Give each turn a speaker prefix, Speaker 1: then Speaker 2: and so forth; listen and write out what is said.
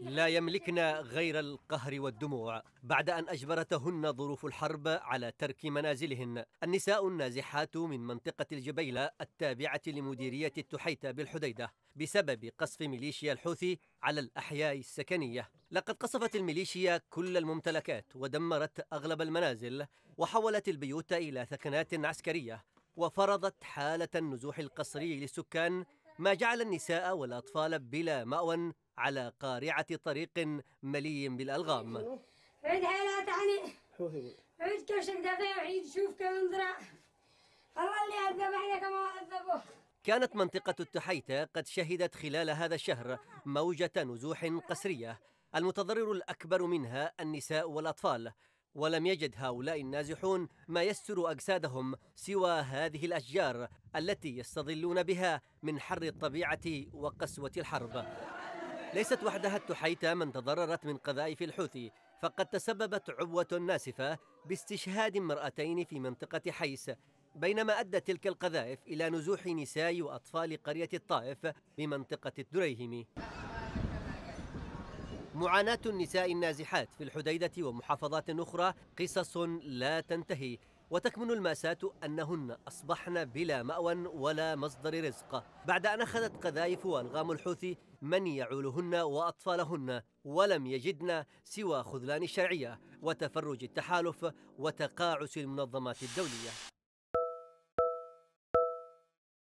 Speaker 1: لا يملكن غير القهر والدموع بعد أن أجبرتهن ظروف الحرب على ترك منازلهن النساء النازحات من منطقة الجبيلة التابعة لمديرية التحيتة بالحديدة بسبب قصف ميليشيا الحوثي على الأحياء السكنية لقد قصفت الميليشيا كل الممتلكات ودمرت أغلب المنازل وحولت البيوت إلى ثكنات عسكرية وفرضت حالة النزوح القصري للسكان ما جعل النساء والأطفال بلا مأوى على قارعة طريق مليء بالألغام
Speaker 2: عيد حيلات عني عيد كاش ندافع وعيد شوف كنزرع الله اللي أذبحنا كما أذبوه
Speaker 1: كانت منطقة التحيتة قد شهدت خلال هذا الشهر موجة نزوح قسرية المتضرر الأكبر منها النساء والأطفال ولم يجد هؤلاء النازحون ما يستر أجسادهم سوى هذه الأشجار التي يستظلون بها من حر الطبيعة وقسوة الحرب ليست وحدها التحيتة من تضررت من قذائف الحوثي فقد تسببت عبوة ناسفة باستشهاد امرأتين في منطقة حيس بينما أدت تلك القذائف إلى نزوح نساء وأطفال قرية الطائف بمنطقة الدريهمي. معاناة النساء النازحات في الحديدة ومحافظات أخرى قصص لا تنتهي وتكمن المأساة أنهن أصبحن بلا مأوى ولا مصدر رزق بعد أن أخذت قذائف وألغام الحوثي من يعولهن وأطفالهن ولم يجدن سوى خذلان الشرعية وتفرج التحالف وتقاعس المنظمات الدولية